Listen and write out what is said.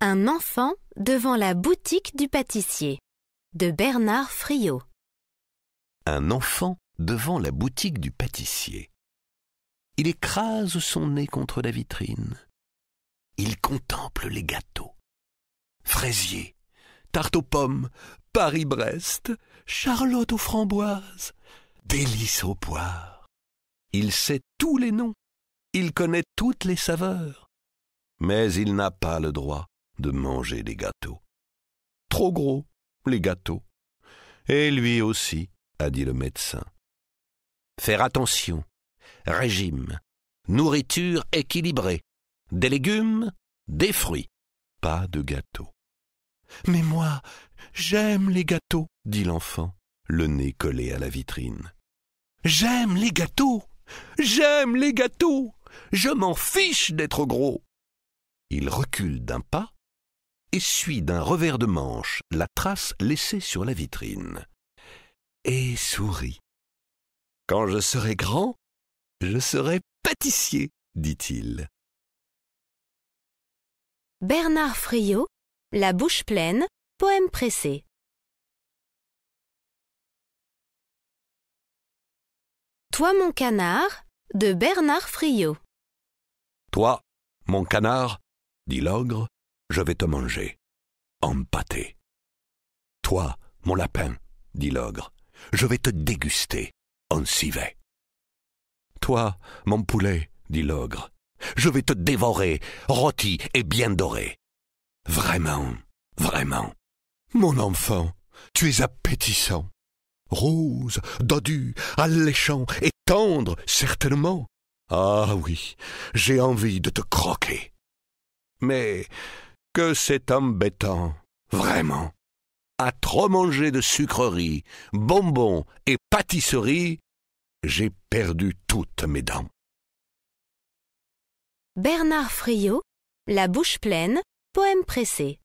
Un enfant devant la boutique du pâtissier de Bernard Friot. Un enfant devant la boutique du pâtissier. Il écrase son nez contre la vitrine. Il contemple les gâteaux. Fraisier, tarte aux pommes, Paris-Brest, Charlotte aux framboises, délices aux poires. Il sait tous les noms, il connaît toutes les saveurs, mais il n'a pas le droit de manger des gâteaux. Trop gros, les gâteaux. Et lui aussi, a dit le médecin. Faire attention. Régime. Nourriture équilibrée. Des légumes, des fruits. Pas de gâteaux. Mais moi, j'aime les gâteaux, dit l'enfant, le nez collé à la vitrine. J'aime les gâteaux. J'aime les gâteaux. Je m'en fiche d'être gros. Il recule d'un pas essuie d'un revers de manche la trace laissée sur la vitrine et sourit. Quand je serai grand, je serai pâtissier, dit-il. Bernard Friot, La bouche pleine, poème pressé. Toi mon canard de Bernard Friot. Toi, mon canard, dit l'ogre, je vais te manger, pâté. »« Toi, mon lapin, dit l'ogre, je vais te déguster en civet. Toi, mon poulet, dit l'ogre, je vais te dévorer, rôti et bien doré. Vraiment, vraiment. Mon enfant, tu es appétissant. Rose, dodu, alléchant et tendre, certainement. Ah oui, j'ai envie de te croquer. Mais que c'est embêtant. Vraiment. À trop manger de sucreries, bonbons et pâtisseries, j'ai perdu toutes mes dents. Bernard Friot, La bouche pleine, poème pressé.